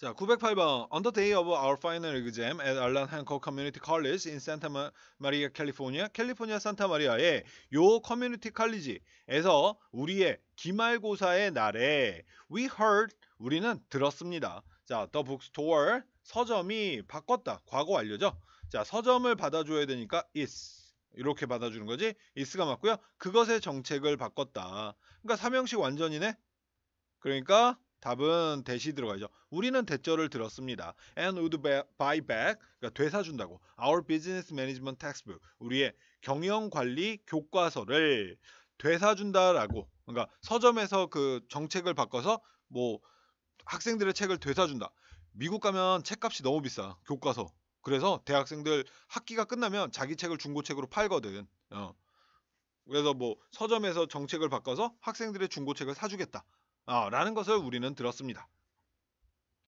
자, 908번. On the day of our final exam at Arlan Hancock Community College in Santa Maria, California, 캘리포니아 산타마리아의 요 커뮤니티 칼리지에서 우리의 기말고사의 날에 we heard 우리는 들었습니다. 자, the bookstore 서점이 바꿨다. 과거 완료죠? 자, 서점을 받아줘야 되니까 is 이렇게 받아주는 거지 is가 맞고요. 그것의 정책을 바꿨다. 그러니까 삼형식 완전이네. 그러니까 답은 대시 들어가죠. 우리는 대절을 들었습니다. And would buy back 그러니까 되사준다고. Our business management textbook 우리의 경영관리 교과서를 되사준다라고. 그러니까 서점에서 그 정책을 바꿔서 뭐 학생들의 책을 되사준다. 미국 가면 책값이 너무 비싸 교과서. 그래서 대학생들 학기가 끝나면 자기 책을 중고책으로 팔거든. 어. 그래서 뭐 서점에서 정책을 바꿔서 학생들의 중고책을 사주겠다. 어, 라는 것을 우리는 들었습니다.